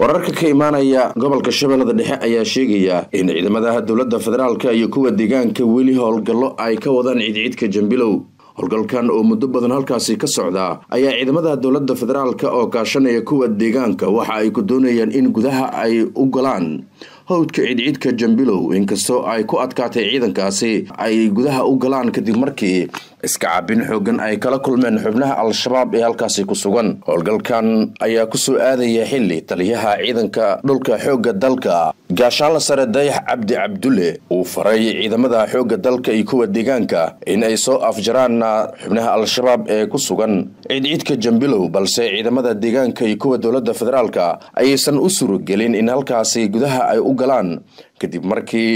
wararka ka imaanaya gobolka shabeellada dhexe ayaa sheegaya in ciidamadaha dowladda federaalka iyo kuwa deegaanka weli howlgallo ay ka wadaan cidciidka jambilow howlgalkan oo muddo badan halkaasi ka socda ayaa ciidamada dowladda federaalka oo kaashanaya kuwa deegaanka waxa ay ku doonayaan in gudaha ay u galaan howdka cidcidka jambilow inkastoo ay ku adkaatay ciidankaasi ay gudaha u galaan kadib markii iska iskacaabin xoogan ay kala kulmeen xubnaha al-shabaab ee halkaasi ku sugan howlgalkan ayaa kusoo aadaya xili taliyaha ciidanka dhulka xoogga dalka gaashaanla sare dayax cabdi cabdulle uu faray ciidamada xoogga dalka iyo kuwa deegaanka in ay soo afjaraan xubnaha al-shabaab ee ku sugan cidcidka jambilow balse ciidamada deegaanka iyo kuwa dowladda federaalka ayaysan u surogelin in halkaasi gudaha ay u galaan kadib markii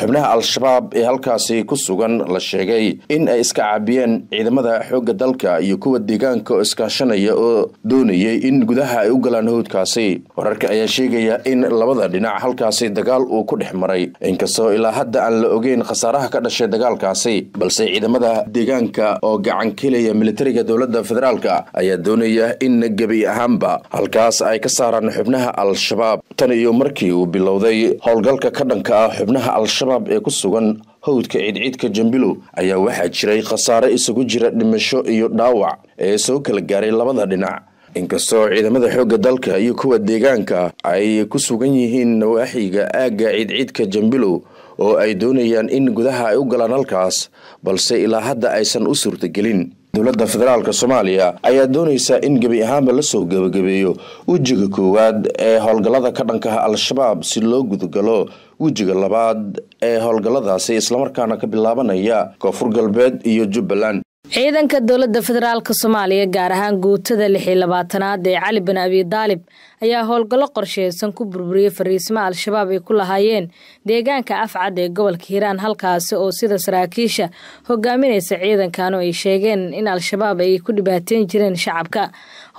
xubnaha al-shabaab ee halkaasi ku sugan la sheegay in ay iska caabiyeen ciidamada xoogga dalka iyo kuwa deegaanka oo iskaashanaya oo doonayay in gudaha ay u galaan hawdkaasi wararka ayaa sheegaya in labada dhinac halkaasi dagaal uu ku dhex maray inkastoo ilaa hadda aan la ogeyn khasaaraha ka dhashay dagaalkaasi balse ciidamada deegaanka oo gacankelaya militariga dowladda federaalka ayaa doonaya in gebi ahaanba halkaas ay ka saaraan xubnaha al-shabaab tan iyo markii uu bilowday howlgalka ka dhanka ah xubnaha al al-shabaab ee ku sugan howdka cidcidka jambilow ayaa waxaa jiray khasaare isugu jira dhimasho iyo dhaawac ee soo kala gaaray labada dhinac inkastoo ciidamada xoogga dalka iyo kuwa deegaanka ay ku sugan yihiin nawaaxiga aagga cidcidka jambilow oo ay doonayaan in gudaha ay u galaan halkaas balse ilaa hadda aysan u suurtagelin dowladda federaalk soomaaliya ayaa doonaysa in gebi ahaanba lasoo gebagabeeyo wejiga koowaad ee howlgallada ka dhankaha al-shabaab si loo gudagalo wejiga labaad ee howlgalladaasi islamarkaana ka bilaabanaya koonfur galbeed iyo jubbaland ciidanka dowladda federaalk soomaaliya gaar ahaan guutada lix labaatanaad ee cali bin abi daalib ayaa howlgallo qorsheysan ku burburiyey fariismo al-shabaab ay ku lahaayeen deegaanka afcad ee gobolka hiiraan halkaasi oo sida saraakiisha hogaaminaysa ciidankanu ay sheegeen in al-shabaab ay ku dhibaateen jireen shacabka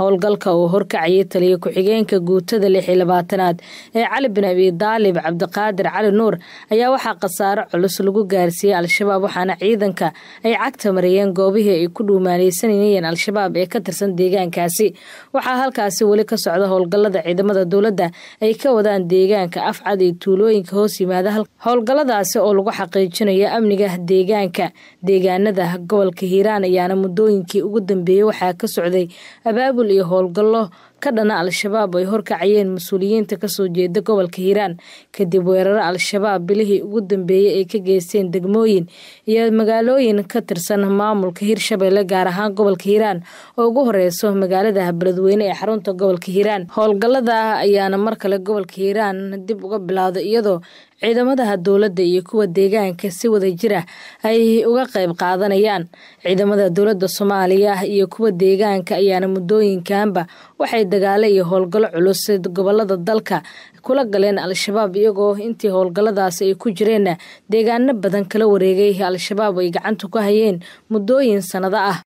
howlgalka uu horkacayay taliya ku-xigeenka guutada lix labaatanaad ee cali bin abi daalib cabdiqaadir cali nuur ayaa waxaa khasaaro culus lagu gaarsiiyey al-shabaab waxaana ciidanka ay cagta mariyeen goob goobihii ay ku dhuumaanaysanayeen al-shabaab ee ka tirsan deegaankaasi waxaa halkaasi weli ka socda howlgallada ciidamada dowladda ay ka wadaan deegaanka afcad iyo tuulooyinka hoos yimaada howlgalladaasi oo lagu xaqiijinayo amniga deegaanka deegaanada gobolka hiiraan ayaana muddooyinkii ugu dambeeyey waxaa ka socday abaabul iyo howlgallo ka dhana al-shabaab ay horkacayeen mas-uuliyiinta kasoo jeeda gobolka hiiraan kadib weeraro al-shabaab bilihii ugu dambeeyey ay ka geysteen degmooyin iyo magaalooyin ka tirsan maamulka hirshabelle gaar ahaan gobolka hiiraan oo ugu horeyso magaalada beledweyne ee xarunta gobolka hiiraan howlgallada ayaana mar kale gobolka hiiraan dib uga bilowda iyadoo ciidamadaha dowladda iyo kuwa deegaanka si wada jira ah ay uga qayb qaadanayaan ciidamada dowladda soomaaliya iyo kuwa deegaanka ayaana muddooyinkanba waxay dagaalo iyo howlgallo culus gobolada dalka kula galeen al-shabaab iyagoo intii howlgalladaas ay ku jireenna deegaano badan kala wareegay al-shabaab ay gacanta ku hayeen muddooyin sannado ah